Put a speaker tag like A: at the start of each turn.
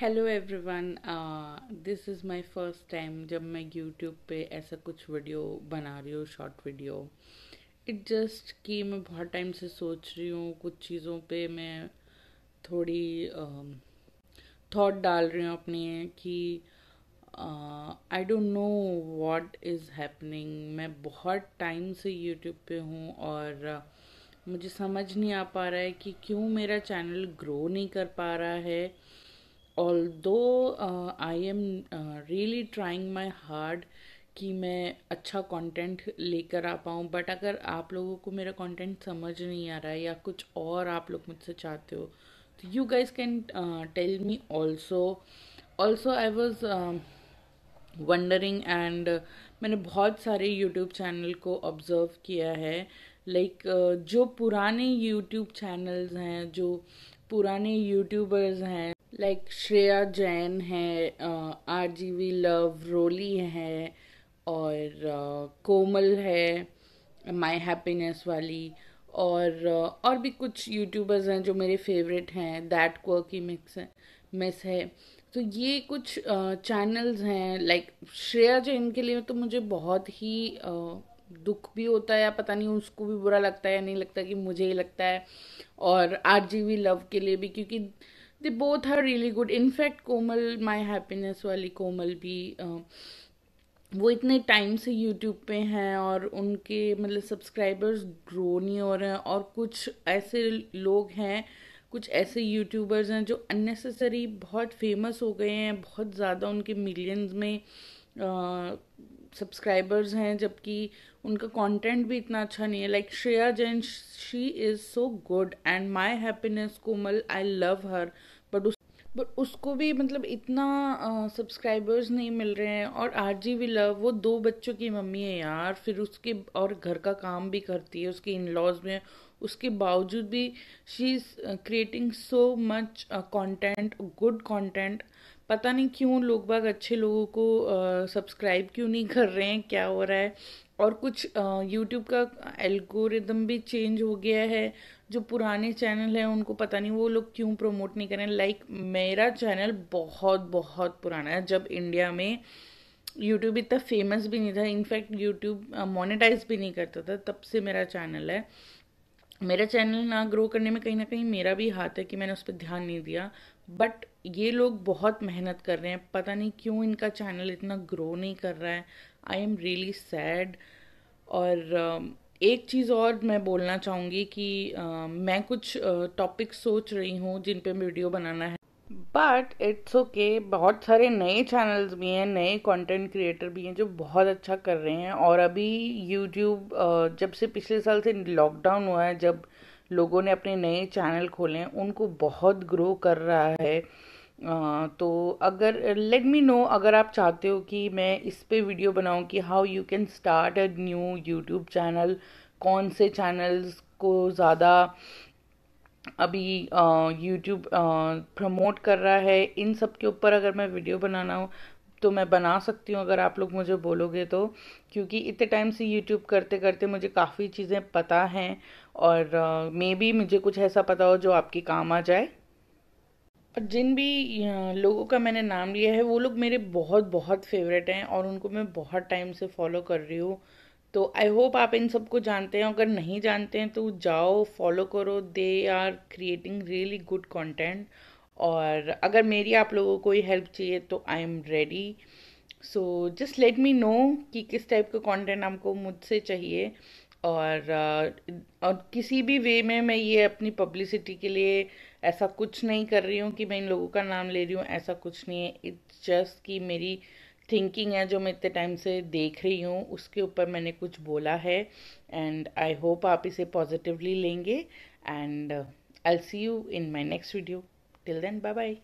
A: hello everyone this is my first time जब मैं YouTube पे ऐसा कुछ वीडियो बना रही हूँ शॉर्ट वीडियो इट जस्ट कि मैं बहुत टाइम से सोच रही हूँ कुछ चीज़ों पे मैं थोड़ी थॉट um, uh, डाल रही हूँ अपनी कि I don't know what is happening मैं बहुत टाइम से यूट्यूब पे हूँ और uh, मुझे समझ नहीं आ पा रहा है कि क्यों मेरा चैनल ग्रो नहीं कर पा रहा है although I am really trying my hard कि मैं अच्छा कंटेंट लेकर आ पाऊँ बट अगर आप लोगों को मेरा कंटेंट समझ नहीं आ रहा है या कुछ और आप लोग मुझसे चाहते हो तो you guys can tell me also also I was wondering and मैंने बहुत सारे यूट्यूब चैनल को ऑब्ज़र्व किया है लाइक like, uh, जो पुराने यूट्यूब चैनल्स हैं जो पुराने यूट्यूबर्स हैं लाइक श्रेया जैन है R G V love Roli है और कोमल uh, है माय हैप्पीनेस वाली और uh, और भी कुछ यूट्यूबर्स हैं जो मेरे फेवरेट हैं दैट क्वर्की मिक्स है मिस है तो ये कुछ चैनल्स uh, हैं लाइक श्रेया जैन के लिए तो मुझे बहुत ही दुख भी होता है या पता नहीं उसको भी बुरा लगता है या नहीं लगता कि मुझे ही लगता है और आर जी वी लव के लिए भी क्योंकि they both are really good in fact Komal my happiness वाली कोमल भी uh, वो इतने टाइम से यूट्यूब पे हैं और उनके मतलब सब्सक्राइबर्स ग्रो नहीं हो रहे हैं और कुछ ऐसे लोग हैं कुछ ऐसे यूट्यूबर्स हैं जो अननेसेसरी बहुत फेमस हो गए हैं बहुत ज़्यादा उनके मिलियंस में uh, सब्सक्राइबर्स हैं जबकि उनका कंटेंट भी इतना अच्छा नहीं है like Shreya Jain she is so good and my happiness Komal I love her but उस बट उसको भी मतलब इतना सब्सक्राइबर्स uh, नहीं मिल रहे हैं और आर जी वी लव वो दो बच्चों की मम्मी है यार फिर उसके और घर का काम भी करती है उसके इन लॉज में उसके बावजूद भी she is creating so much content good content पता नहीं क्यों लोग बाग अच्छे लोगों को सब्सक्राइब क्यों नहीं कर रहे हैं क्या हो रहा है और कुछ यूट्यूब का एल्गोरिदम भी चेंज हो गया है जो पुराने चैनल हैं उनको पता नहीं वो लोग क्यों प्रमोट नहीं करें लाइक like, मेरा चैनल बहुत बहुत पुराना है जब इंडिया में यूट्यूब इतना फेमस भी नहीं था इनफैक्ट यूट्यूब मोनेटाइज भी नहीं करता था तब से मेरा चैनल है मेरा चैनल ना ग्रो करने में कहीं ना कहीं मेरा भी हाथ है कि मैंने उस पर ध्यान नहीं दिया बट ये लोग बहुत मेहनत कर रहे हैं पता नहीं क्यों इनका चैनल इतना ग्रो नहीं कर रहा है आई एम रियली सैड और um, एक चीज़ और मैं बोलना चाहूँगी कि uh, मैं कुछ टॉपिक uh, सोच रही हूँ जिन पे वीडियो बनाना है बट इट्स ओके बहुत सारे नए चैनल्स भी हैं नए कंटेंट क्रिएटर भी हैं जो बहुत अच्छा कर रहे हैं और अभी यूट्यूब जब से पिछले साल से लॉकडाउन हुआ है जब लोगों ने अपने नए चैनल खोले हैं उनको बहुत ग्रो कर रहा है तो अगर लेट मी नो अगर आप चाहते हो कि मैं इस पर वीडियो बनाऊँ कि how you can start a new YouTube channel कौन से चैनल्स को ज़्यादा अभी यूट्यूब प्रमोट कर रहा है इन सब के ऊपर अगर मैं वीडियो बनाना हो तो मैं बना सकती हूँ अगर आप लोग मुझे बोलोगे तो क्योंकि इतने टाइम से यूट्यूब करते करते मुझे काफ़ी चीज़ें पता हैं और मे uh, बी मुझे कुछ ऐसा पता हो जो आपके काम आ जाए और जिन भी लोगों का मैंने नाम लिया है वो लोग मेरे बहुत बहुत फेवरेट हैं और उनको मैं बहुत टाइम से फॉलो कर रही हूँ तो आई होप आप इन सबको जानते हैं अगर नहीं जानते हैं तो जाओ फॉलो करो they are creating really good content और अगर मेरी आप लोगों को हेल्प चाहिए तो I am ready so just let me know कि किस टाइप का कंटेंट आपको मुझसे चाहिए और और किसी भी वे में मैं ये अपनी पब्लिसिटी के लिए ऐसा कुछ नहीं कर रही हूँ कि मैं इन लोगों का नाम ले रही हूँ ऐसा कुछ नहीं है इट्स जस्ट कि मेरी थिंकिंग है जो मैं इतने टाइम से देख रही हूँ उसके ऊपर मैंने कुछ बोला है एंड आई होप आप इसे पॉजिटिवली लेंगे and I see you in my next video till then bye bye